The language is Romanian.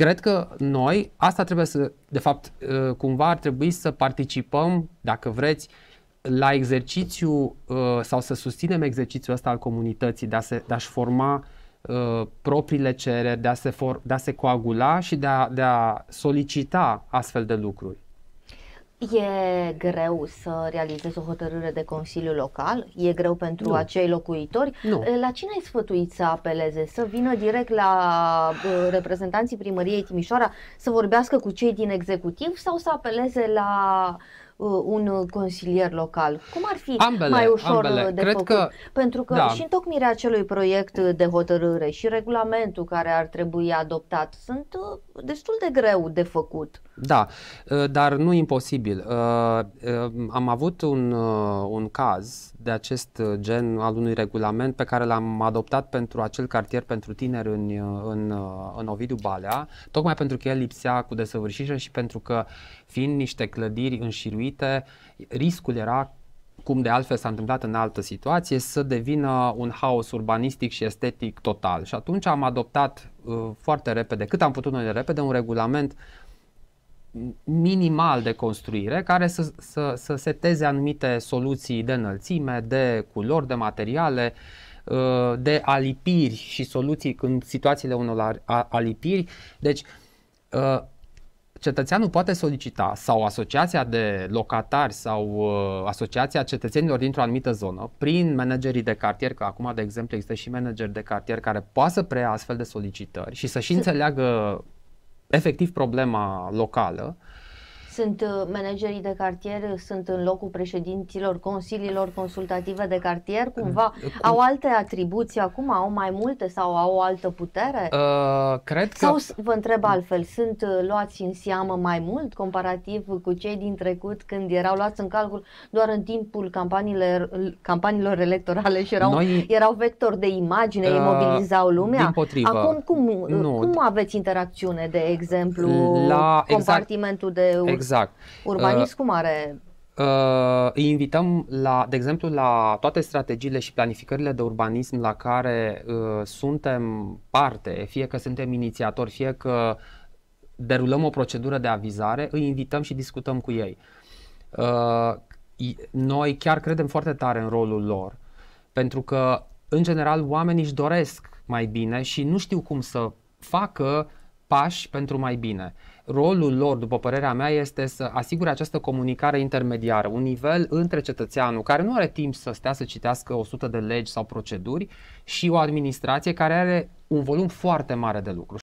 Cred că noi, asta trebuie să, de fapt, ă, cumva ar trebui să participăm, dacă vreți, la exercițiu ă, sau să susținem exercițiul ăsta al comunității de, a se, de a-și forma ă, propriile cereri, de a se, for, de a se coagula și de a, de a solicita astfel de lucruri. E greu să realizezi o hotărâre de Consiliu Local? E greu pentru nu. acei locuitori? Nu. La cine ai sfătuit să apeleze? Să vină direct la uh, reprezentanții primăriei Timișoara să vorbească cu cei din executiv sau să apeleze la Uh, un uh, consilier local? Cum ar fi ambele, mai ușor ambele. Uh, de Cred făcut? Că, Pentru că da. și întocmirea acelui proiect de hotărâre și regulamentul care ar trebui adoptat sunt destul de greu de făcut. Da, dar nu imposibil. Am avut un, un caz de acest gen al unui regulament pe care l-am adoptat pentru acel cartier pentru tineri în, în, în Ovidiu Balea, tocmai pentru că el lipsea cu desăvârșire și pentru că fiind niște clădiri înșiruite Unite, riscul era cum de altfel s-a întâmplat în altă situație, să devină un haos urbanistic și estetic total. Și atunci am adoptat uh, foarte repede, cât am putut noi de repede, un regulament minimal de construire care să, să, să seteze anumite soluții de înălțime, de culori, de materiale, uh, de alipiri și soluții în situațiile unor alipiri. Deci, uh, cetățeanul poate solicita sau asociația de locatari sau uh, asociația cetățenilor dintr-o anumită zonă, prin managerii de cartier, că acum, de exemplu, există și manageri de cartier care poate să preia astfel de solicitări și să-și înțeleagă efectiv problema locală, uh, sunt uh, managerii de cartier, uh, sunt în locul președinților consiliilor consultative de cartier, mm. cumva Cum? Păi, păi- au alte atribuții acum, au mai multe sau au o altă putere? Uh, cred sau, că... vă întreb altfel, sunt uh, luați în seamă mai mult comparativ cu cei din trecut când erau luați în calcul doar în timpul campaniilor electorale și erau, Noi... erau vector de imagine, uh, imobilizau lumea? Din potriva. Acum cum, nu. cum aveți interacțiune, de exemplu, la, exact- compartimentul exact, de Exact Exact. Urbanism uh, cum are Uh, îi invităm, la, de exemplu, la toate strategiile și planificările de urbanism la care uh, suntem parte, fie că suntem inițiatori, fie că derulăm o procedură de avizare, îi invităm și discutăm cu ei. Uh, noi chiar credem foarte tare în rolul lor, pentru că, în general, oamenii își doresc mai bine și nu știu cum să facă pași pentru mai bine. Uh, rolul lor, după părerea mea, este să asigure această comunicare intermediară, un nivel între cetățeanul care nu are timp să stea să citească 100 de legi sau proceduri și o administrație care are un volum foarte mare de lucru.